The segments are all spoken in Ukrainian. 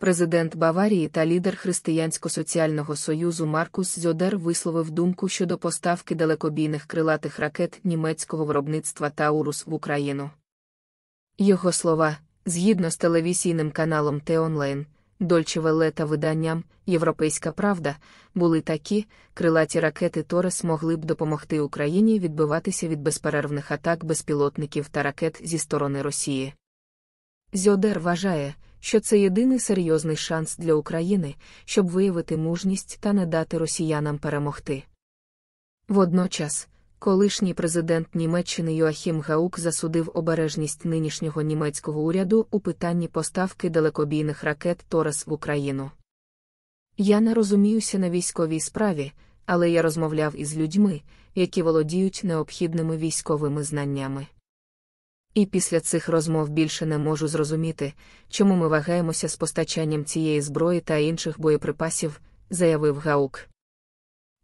президент Баварії та лідер Християнсько-соціального союзу Маркус Зьодер висловив думку щодо поставки далекобійних крилатих ракет німецького виробництва Таурус в Україну. Його слова, згідно з телевізійним каналом Теонлайн, Дольче Веле та виданням Європейська Правда були такі, крилаті ракети Торес могли б допомогти Україні відбиватися від безперервних атак безпілотників та ракет зі сторони Росії. Зьодер вважає, що це єдиний серйозний шанс для України, щоб виявити мужність та не дати росіянам перемогти. Водночас, колишній президент Німеччини Йоахім Гаук засудив обережність нинішнього німецького уряду у питанні поставки далекобійних ракет Торес в Україну. Я не розуміюся на військовій справі, але я розмовляв із людьми, які володіють необхідними військовими знаннями. І після цих розмов більше не можу зрозуміти, чому ми вагаємося з постачанням цієї зброї та інших боєприпасів, заявив Гаук.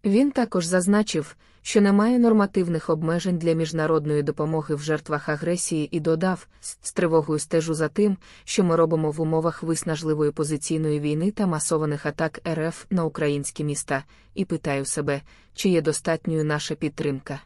Він також зазначив, що немає нормативних обмежень для міжнародної допомоги в жертвах агресії і додав з тривогою стежу за тим, що ми робимо в умовах виснажливої позиційної війни та масованих атак РФ на українські міста, і питаю себе, чи є достатньою наша підтримка.